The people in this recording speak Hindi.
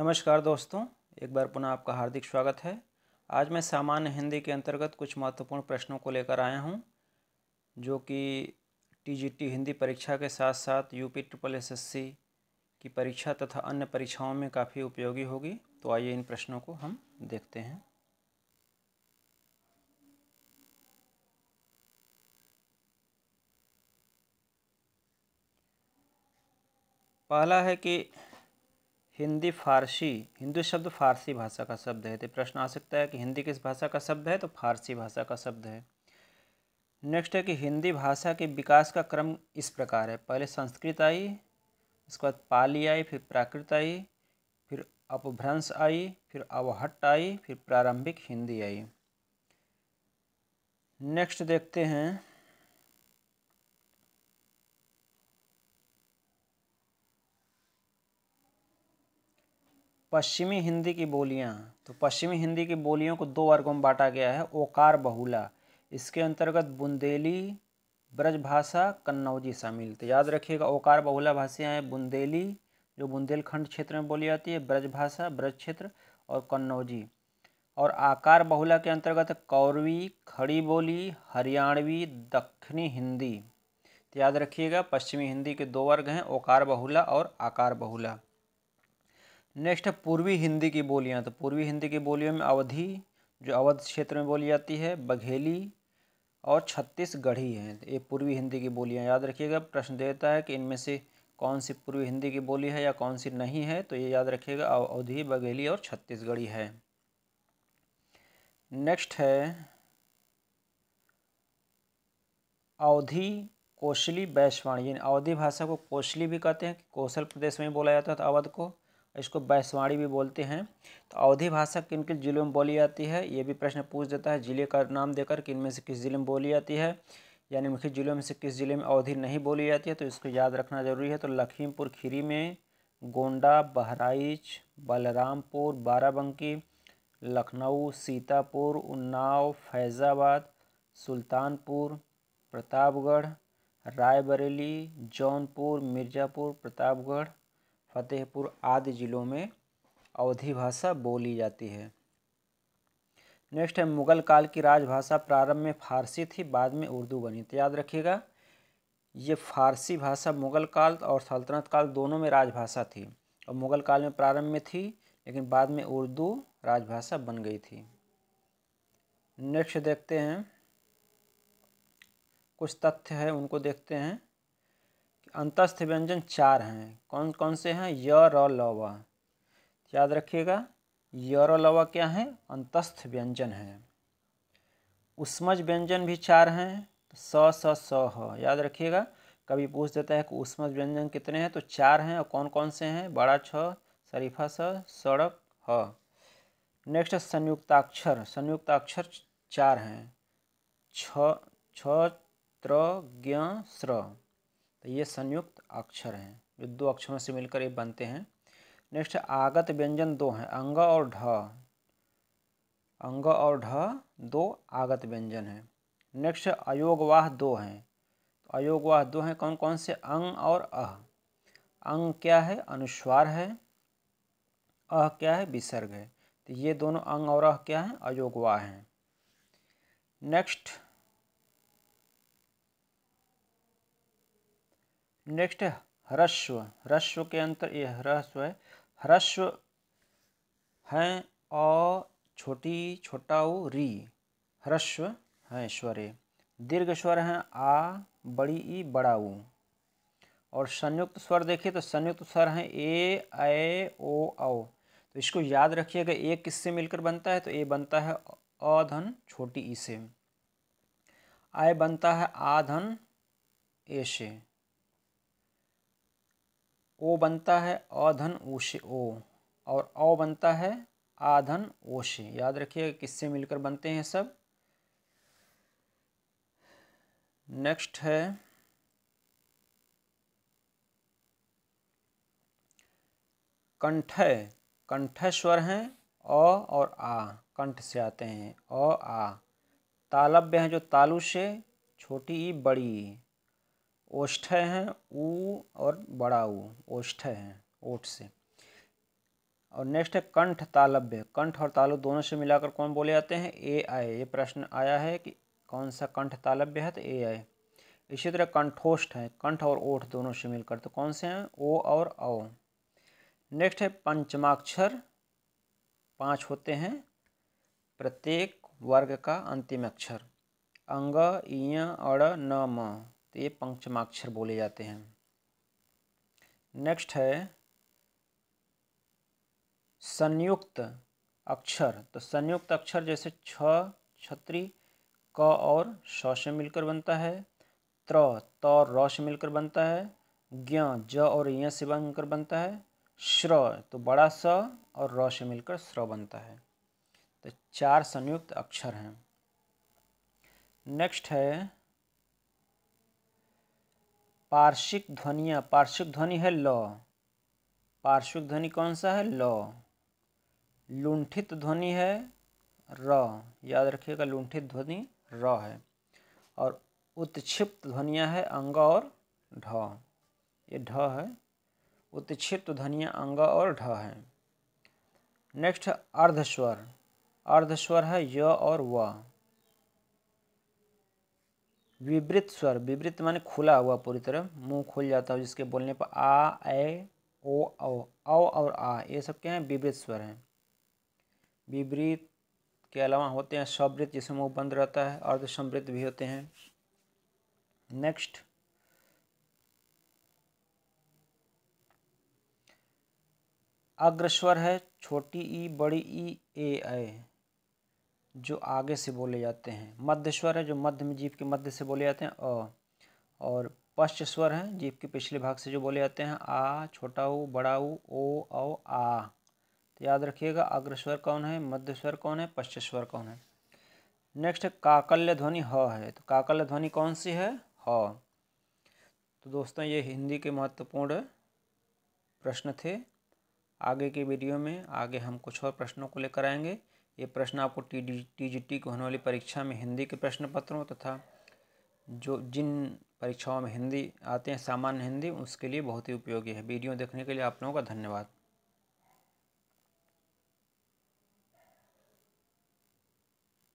नमस्कार दोस्तों एक बार पुनः आपका हार्दिक स्वागत है आज मैं सामान्य हिंदी के अंतर्गत कुछ महत्वपूर्ण प्रश्नों को लेकर आया हूं जो कि टीजीटी हिंदी परीक्षा के साथ साथ यूपी ट्रिपल एसएससी की परीक्षा तथा अन्य परीक्षाओं में काफ़ी उपयोगी होगी तो आइए इन प्रश्नों को हम देखते हैं पहला है कि हिंदी फारसी हिंदू शब्द फारसी भाषा का शब्द है तो प्रश्न आ सकता है कि हिंदी किस भाषा का शब्द है तो फारसी भाषा का शब्द है नेक्स्ट है कि हिंदी भाषा के विकास का क्रम इस प्रकार है पहले संस्कृत आई उसके बाद पाली आई फिर प्राकृत आई फिर अपभ्रंश आई फिर अवहट्ट आई फिर प्रारंभिक हिंदी आई नेक्स्ट देखते हैं पश्चिमी हिंदी की बोलियाँ तो पश्चिमी हिंदी की बोलियों को दो वर्गों में बांटा गया है ओकार बहुला इसके अंतर्गत बुंदेली ब्रजभाषा कन्नौजी शामिल तो याद रखिएगा ओकार बहुला भाषाएँ हैं बुंदेली जो बुंदेलखंड क्षेत्र में बोली जाती है ब्रजभाषा ब्रज क्षेत्र और कन्नौजी और आकार बहुला के अंतर्गत कौरवी खड़ी बोली हरियाणवी दक्षिणी हिंदी तो याद रखिएगा पश्चिमी हिंदी के दो वर्ग हैं ओकार बहुला और आकार बहुला नेक्स्ट है पूर्वी हिंदी की बोलियाँ तो पूर्वी हिंदी की बोलियों में अवधि जो अवध क्षेत्र में बोली जाती है बघेली और छत्तीसगढ़ी हैं तो ये पूर्वी हिंदी की बोलियाँ याद रखिएगा प्रश्न देता है कि इनमें से कौन सी पूर्वी हिंदी की बोली है या कौन सी नहीं है तो ये याद रखिएगा अवधि बघेली और छत्तीसगढ़ी है नेक्स्ट है अवधि कोशली वैश्वाणी यानी अवधि भाषा को कोशली भी कहते हैं कौशल प्रदेश में बोला जाता है तो अवध को इसको बैसवाड़ी भी बोलते हैं तो अवधि भाषा किन किन जिलों में बोली जाती है ये भी प्रश्न पूछ देता है जिले का नाम देकर किन में से किस जिले में बोली जाती है यानी मुख्य जिलों में से किस जिले में अवधि नहीं बोली जाती है तो इसको याद रखना जरूरी है तो लखीमपुर खीरी में गोंडा बहराइच बलरामपुर बाराबंकी लखनऊ सीतापुर उन्नाव फैज़ाबाद सुल्तानपुर प्रतापगढ़ रायबरेली जौनपुर मिर्ज़ापुर प्रतापगढ़ फतेहपुर आदि ज़िलों में अवधि भाषा बोली जाती है नेक्स्ट है मुगल काल की राजभाषा प्रारंभ में फारसी थी बाद में उर्दू बनी तो याद रखिएगा ये फारसी भाषा मुगल काल और सल्तनत काल दोनों में राजभाषा थी और मुगल काल में प्रारंभ में थी लेकिन बाद में उर्दू राजभाषा बन गई थी नेक्स्ट देखते हैं कुछ तथ्य है उनको देखते हैं अंतस्थ व्यंजन चार हैं कौन कौन से हैं य र लव याद रखिएगा य र लव क्या है अंतस्थ व्यंजन है उष्मज व्यंजन भी चार हैं तो स स स ह याद रखिएगा कभी पूछ देता है कि उष्मज व्यंजन कितने हैं तो चार हैं और कौन कौन से हैं बड़ा छ शरीफा स सड़क ह नेक्स्ट संयुक्ताक्षर संयुक्ताक्षर चार हैं छ छ त्र ज्ञ स्र तो ये संयुक्त अक्षर हैं जो दो अक्षरों से मिलकर ये बनते हैं नेक्स्ट आगत व्यंजन दो हैं अंग और ढ अंग और ढ दो आगत व्यंजन हैं नेक्स्ट अयोगवाह दो हैं तो अयोगवाह दो हैं कौन कौन से अंग और अह अंग क्या है अनुस्वार है अह क्या है विसर्ग है तो ये दोनों अंग और अह क्या है अयोगवाह हैं नेक्स्ट नेक्स्ट है ह्रस्व ह्रस्व के अंतर ये ह्रस्व है ह्रस्व हैं अ छोटी छोटाऊ री ह्रस्व हैं स्वरे दीर्घ स्वर हैं आ बड़ी ई बड़ा और संयुक्त स्वर देखिए तो संयुक्त स्वर हैं ए ए ओ औ तो इसको याद रखिएगा ए किससे मिलकर बनता है तो ए बनता है अधन छोटी ई से आय बनता है आधन ए से ओ बनता है अधन ओशे ओ और अ बनता है आधन ओशे याद रखिए किससे मिलकर बनते हैं सब नेक्स्ट है कंठ कंठ स्वर हैं अ और आ कंठ से आते हैं अ आ तालब्य हैं जो तालु से छोटी ई बड़ी ओष्ठ हैं ऊ और बड़ा ऊ ओष्ठ हैं ओठ से और नेक्स्ट है कंठ तालब्य कंठ और तालु दोनों से मिलाकर कौन बोले जाते हैं ए आए ये प्रश्न आया है कि कौन सा कंठ तालब्य है तो ए आय इसी तरह कंठोष्ठ है कंठ और ओठ दोनों से मिलकर तो कौन से हैं ओ और औ नेक्स्ट है पंचमाक्षर पांच होते हैं प्रत्येक वर्ग का अंतिम अक्षर अंग इं अड़ न म तो ये पंचमाक्षर बोले जाते हैं नेक्स्ट है संयुक्त अक्षर तो संयुक्त अक्षर जैसे छ छत्री क और श से मिलकर बनता है त्र त और र से मिलकर बनता है ज्ञ ज और य से बनकर बनता है श्र तो बड़ा स और र से मिलकर स्र बनता है तो चार संयुक्त अक्षर हैं नेक्स्ट है पार्श्विक ध्वनियाँ पार्श्विक ध्वनि है ल पार्श्विक ध्वनि कौन सा है ल लुंठित ध्वनि है र याद रखिएगा लुंठित ध्वनि र है और उत्क्षिप्त ध्वनियाँ है अंग और ढ ये ढ है उत्क्षिप्त ध्वनियाँ अंग और ढ है नेक्स्ट अर्धस्वर अर्धस्वर है य और व विवृत स्वर विवृत माने खुला हुआ पूरी तरह मुंह खुल जाता है जिसके बोलने पर आ ए ओ औ औ और आ ये सब क्या हैं विवृत स्वर हैं विवृत के अलावा होते हैं स्वृत जिसमें मुंह बंद रहता है अर्ध समृत भी होते हैं नेक्स्ट अग्रस्वर है छोटी ई बड़ी ई ए आए जो आगे से बोले जाते हैं मध्य स्वर है जो मध्य में जीप के मध्य से बोले जाते हैं अ और पश्च स्वर हैं जीप के पिछले भाग से जो बोले जाते हैं आ छोटा उ बड़ा उ ओ औ आ तो याद रखिएगा अग्रस्वर कौन है मध्य स्वर कौन है पश्च स्वर कौन है नेक्स्ट काकल्य ध्वनि ह है तो काकल्य ध्वनि कौन सी है ह तो दोस्तों ये हिंदी के महत्वपूर्ण प्रश्न थे आगे के वीडियो में आगे हम कुछ और प्रश्नों को लेकर आएंगे ये प्रश्न आपको टी डी टी की होने वाली परीक्षा में हिंदी के प्रश्न पत्रों तथा जो जिन परीक्षाओं में हिंदी आते हैं सामान्य हिंदी उसके लिए बहुत ही उपयोगी है वीडियो देखने के लिए आप लोगों का धन्यवाद